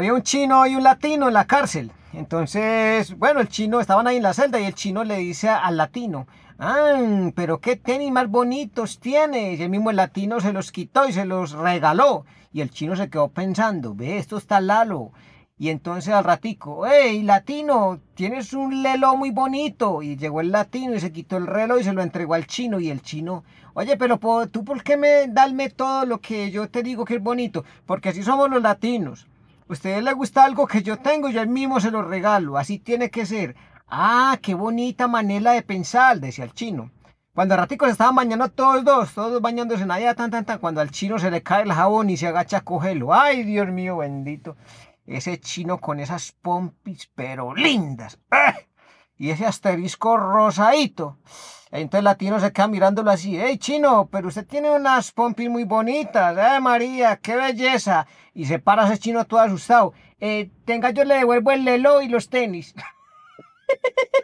Había un chino y un latino en la cárcel. Entonces, bueno, el chino, estaban ahí en la celda y el chino le dice al latino, ah, pero qué tenis más bonitos tienes. Y el mismo el latino se los quitó y se los regaló. Y el chino se quedó pensando, ve, esto está Lalo. Y entonces al ratico, hey, latino, tienes un lelo muy bonito. Y llegó el latino y se quitó el reloj y se lo entregó al chino. Y el chino, oye, pero ¿tú por qué me darme todo lo que yo te digo que es bonito? Porque así somos los latinos. Pues Ustedes le gusta algo que yo tengo, yo mismo se lo regalo. Así tiene que ser. Ah, qué bonita manera de pensar, decía el chino. Cuando a se estaban bañando todos dos, todos bañándose en allá, tan, tan, tan, cuando al chino se le cae el jabón y se agacha a cogerlo. Ay, Dios mío bendito. Ese chino con esas pompis, pero lindas. ¡Ah! Y ese asterisco rosadito. Entonces el latino se queda mirándolo así, hey chino, pero usted tiene unas pompis muy bonitas, eh María, qué belleza. Y se para ese chino todo asustado, eh, tenga yo le devuelvo el lelo y los tenis.